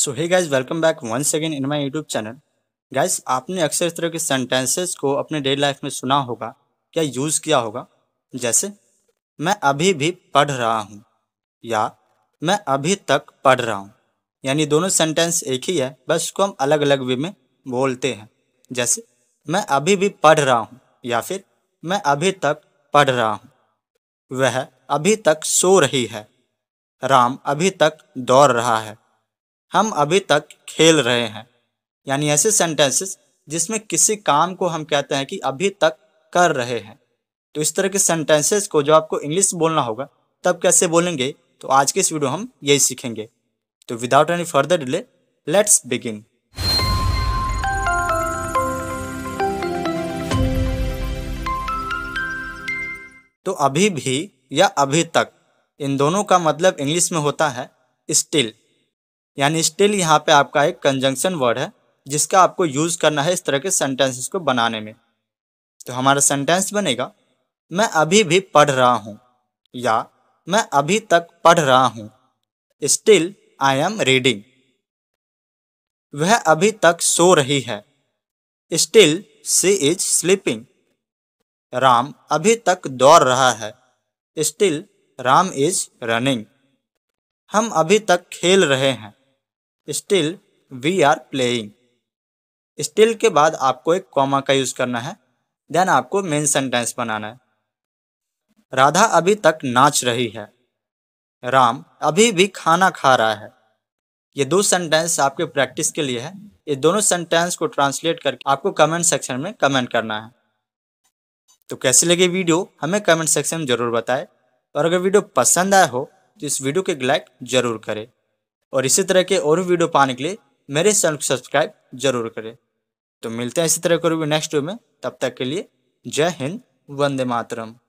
so hey guys welcome back once again in my YouTube channel guys आपने अक्सर इस तरह के सेंटेंसेस को अपने डेली लाइफ में सुना होगा या यूज़ किया होगा जैसे मैं अभी भी पढ़ रहा हूँ या मैं अभी तक पढ़ रहा हूँ यानी दोनों सेंटेंस एक ही है बस उसको हम अलग अलग वे में बोलते हैं जैसे मैं अभी भी पढ़ रहा हूँ या फिर मैं अभी तक पढ़ रहा हूँ वह अभी तक सो रही है राम अभी तक दौड़ रहा है हम अभी तक खेल रहे हैं यानी ऐसे सेंटेंसेस जिसमें किसी काम को हम कहते हैं कि अभी तक कर रहे हैं तो इस तरह के सेंटेंसेस को जो आपको इंग्लिश बोलना होगा तब कैसे बोलेंगे तो आज के इस वीडियो हम यही सीखेंगे तो without any further delay let's begin तो अभी भी या अभी तक इन दोनों का मतलब इंग्लिश में होता है स्टिल यानी स्टिल यहाँ पे आपका एक कंजंक्शन वर्ड है जिसका आपको यूज़ करना है इस तरह के सेंटेंसेस को बनाने में तो हमारा सेंटेंस बनेगा मैं अभी भी पढ़ रहा हूँ या मैं अभी तक पढ़ रहा हूँ स्टिल आई एम रीडिंग वह अभी तक सो रही है still she is sleeping Ram अभी तक दौड़ रहा है स्टिल राम इज रनिंग हम अभी तक खेल रहे हैं still we are playing still के बाद आपको एक कॉमा का यूज़ करना है देन आपको मेन सेंटेंस बनाना है राधा अभी तक नाच रही है राम अभी भी खाना खा रहा है ये दो सेंटेंस आपके प्रैक्टिस के लिए है ये दोनों सेंटेंस को ट्रांसलेट करके आपको कमेंट सेक्शन में कमेंट करना है तो कैसी लगी वीडियो हमें कमेंट सेक्शन में ज़रूर बताएं और अगर वीडियो पसंद आया हो तो इस वीडियो के लाइक ज़रूर करें और इसी तरह के और वीडियो पाने के लिए मेरे चैनल को सब्सक्राइब जरूर करें तो मिलते हैं इसी तरह के नेक्स्ट वीडियो में तब तक के लिए जय हिंद वंदे मातरम